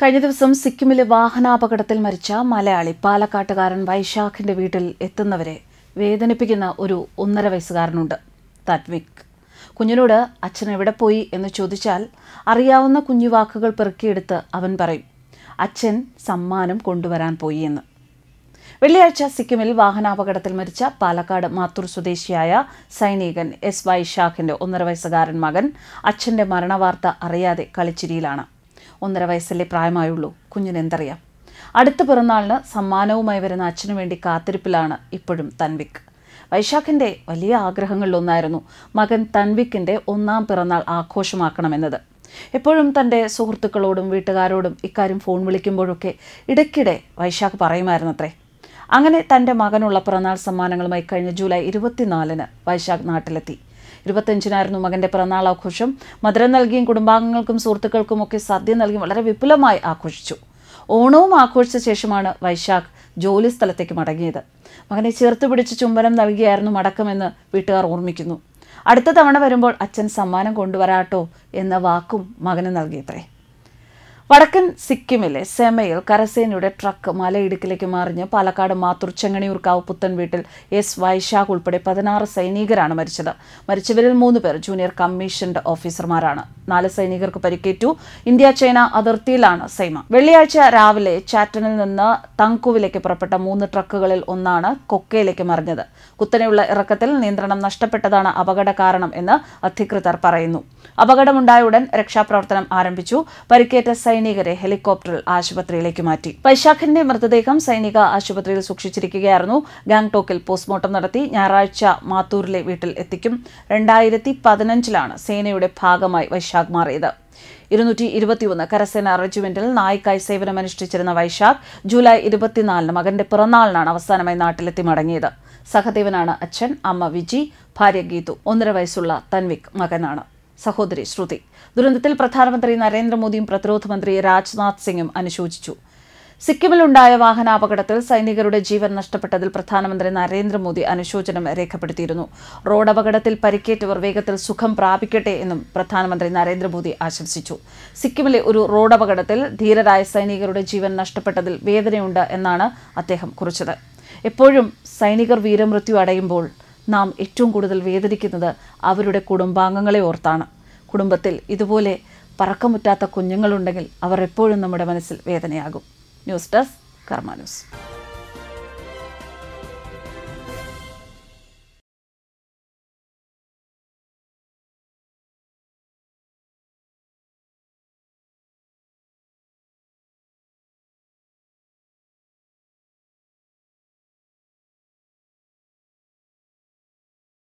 കഴിഞ്ഞ ദിവസം സിക്കിമിലെ വാഹനാപകടത്തിൽ മരിച്ച മലയാളി പാലക്കാട്ടുകാരൻ വൈശാഖിന്റെ വീട്ടിൽ എത്തുന്നവരെ വേദനിപ്പിക്കുന്ന ഒരു ഒന്നര വയസ്സുകാരനുണ്ട് താത്വിക് കുഞ്ഞിനോട് അച്ഛൻ എവിടെ പോയി എന്ന് ചോദിച്ചാൽ അറിയാവുന്ന കുഞ്ഞു വാക്കുകൾ പെറുക്കിയെടുത്ത് അവൻ പറയും അച്ഛൻ സമ്മാനം കൊണ്ടുവരാൻ പോയി എന്ന് വെള്ളിയാഴ്ച സിക്കിമിൽ വാഹനാപകടത്തിൽ മരിച്ച പാലക്കാട് മാത്തൂർ സ്വദേശിയായ സൈനികൻ എസ് വൈശാഖിന്റെ ഒന്നര വയസ്സുകാരൻ മകൻ അച്ഛന്റെ മരണവാർത്ത അറിയാതെ കളിച്ചിരിയിലാണ് ഒന്നര വയസ്സല്ലേ പ്രായമായുള്ളൂ കുഞ്ഞിന് എന്തറിയാം അടുത്ത പിറന്നാളിന് സമ്മാനവുമായി വരുന്ന അച്ഛനു വേണ്ടി കാത്തിരിപ്പിലാണ് ഇപ്പോഴും തൻവിക് വൈശാഖിൻ്റെ വലിയ ആഗ്രഹങ്ങളിലൊന്നായിരുന്നു മകൻ തൻവിക്കിൻ്റെ ഒന്നാം പിറന്നാൾ ആഘോഷമാക്കണമെന്നത് എപ്പോഴും തൻ്റെ സുഹൃത്തുക്കളോടും വീട്ടുകാരോടും ഇക്കാര്യം ഫോൺ വിളിക്കുമ്പോഴൊക്കെ ഇടയ്ക്കിടെ വൈശാഖ് പറയുമായിരുന്നത്രേ അങ്ങനെ തൻ്റെ മകനുള്ള പിറന്നാൾ സമ്മാനങ്ങളുമായി കഴിഞ്ഞ ജൂലൈ ഇരുപത്തിനാലിന് വൈശാഖ് നാട്ടിലെത്തി ഇരുപത്തഞ്ചിനായിരുന്നു മകന്റെ പിറന്നാൾ ആഘോഷം മധുരം നൽകിയും കുടുംബാംഗങ്ങൾക്കും സുഹൃത്തുക്കൾക്കും ഒക്കെ സദ്യ നൽകി വളരെ വിപുലമായി ആഘോഷിച്ചു ഓണവും ആഘോഷിച്ച ശേഷമാണ് വൈശാഖ് സ്ഥലത്തേക്ക് മടങ്ങിയത് മകനെ ചേർത്ത് പിടിച്ച് ചുംബനം നൽകിയായിരുന്നു മടക്കമെന്ന് വീട്ടുകാർ ഓർമ്മിക്കുന്നു അടുത്ത തവണ വരുമ്പോൾ അച്ഛൻ സമ്മാനം കൊണ്ടുവരാട്ടോ എന്ന വാക്കും മകന് നൽകിയത്രേ വടക്കൻ സിക്കിമിലെ സെമയിൽ കരസേനയുടെ ട്രക്ക് മലയിടുക്കിലേക്ക് മറിഞ്ഞ് പാലക്കാട് മാത്തൂർ ചെങ്ങണിയൂർക്കാവ് പുത്തൻ വീട്ടിൽ എസ് വൈശാഖ് ഉൾപ്പെടെ പതിനാറ് സൈനികരാണ് മരിച്ചത് മരിച്ചവരിൽ മൂന്ന് പേർ ജൂനിയർ കമ്മീഷൻഡ് ഓഫീസർമാരാണ് നാല് സൈനികർക്ക് പരിക്കേറ്റു ഇന്ത്യ ചൈന അതിർത്തിയിലാണ് സൈമ വെള്ളിയാഴ്ച രാവിലെ ചാറ്റനിൽ നിന്ന് തങ്കുവിലേക്ക് പുറപ്പെട്ട മൂന്ന് ട്രക്കുകളിൽ ഒന്നാണ് കൊക്കയിലേക്ക് മറിഞ്ഞത് കുത്തനെയുള്ള ഇറക്കത്തിൽ നിയന്ത്രണം നഷ്ടപ്പെട്ടതാണ് അപകട കാരണം എന്ന് അധികൃതർ പറയുന്നു അപകടമുണ്ടായ ഉടൻ രക്ഷാപ്രവർത്തനം ആരംഭിച്ചു പരിക്കേറ്റ സൈനിക സൈനികരെ ഹെലികോപ്റ്ററിൽ ആശുപത്രിയിലേക്ക് മാറ്റി വൈശാഖിന്റെ മൃതദേഹം സൈനിക ആശുപത്രിയിൽ സൂക്ഷിച്ചിരിക്കുകയായിരുന്നു ഗാംഗ്ടോക്കിൽ പോസ്റ്റ്മോർട്ടം നടത്തി ഞായറാഴ്ച മാത്തൂരിലെ വീട്ടിൽ എത്തിക്കും രണ്ടായിരത്തി പതിനഞ്ചിലാണ് സേനയുടെ ഭാഗമായി വൈശാഖ് മാറിയത് ഇരുന്നൂറ്റി ഇരുപത്തിയൊന്ന് കരസേന റെജിമെന്റിൽ നായിക്കായി സേവനമനുഷ്ഠിച്ചിരുന്ന വൈശാഖ് ജൂലൈ ഇരുപത്തിനാലിന് മകന്റെ പിറന്നാളിനാണ് അവസാനമായി നാട്ടിലെത്തി മടങ്ങിയത് സഹദേവനാണ് അച്ഛൻ അമ്മ വിജി ഭാര്യ ഗീതു ഒന്നര വയസ്സുള്ള തൻവിക് മകനാണ് സഹോദരി ശ്രുതി ദുരന്തത്തിൽ പ്രധാനമന്ത്രി നരേന്ദ്രമോദിയും പ്രതിരോധ മന്ത്രി രാജ്നാഥ് സിംഗും അനുശോചിച്ചു സിക്കിമിലുണ്ടായ വാഹനാപകടത്തിൽ സൈനികരുടെ ജീവൻ നഷ്ടപ്പെട്ടതിൽ പ്രധാനമന്ത്രി നരേന്ദ്രമോദി അനുശോചനം രേഖപ്പെടുത്തിയിരുന്നു റോഡ് അപകടത്തിൽ പരിക്കേറ്റവർ വേഗത്തിൽ സുഖം പ്രാപിക്കട്ടെ എന്നും പ്രധാനമന്ത്രി നരേന്ദ്രമോദി ആശംസിച്ചു സിക്കിമിലെ ഒരു റോഡ് അപകടത്തിൽ ധീരരായ സൈനികരുടെ ജീവൻ നഷ്ടപ്പെട്ടതിൽ വേദനയുണ്ട് എന്നാണ് അദ്ദേഹം കുറിച്ചത് എപ്പോഴും സൈനികർ വീരമൃത്യു അടയുമ്പോൾ നാം ഏറ്റവും കൂടുതൽ വേദനിക്കുന്നത് അവരുടെ കുടുംബാംഗങ്ങളെ ഓർത്താണ് കുടുംബത്തിൽ ഇതുപോലെ പറക്കമുറ്റാത്ത കുഞ്ഞുങ്ങളുണ്ടെങ്കിൽ അവർ എപ്പോഴും നമ്മുടെ മനസ്സിൽ വേദനയാകും ന്യൂസ് ഡെസ്ക് ന്യൂസ്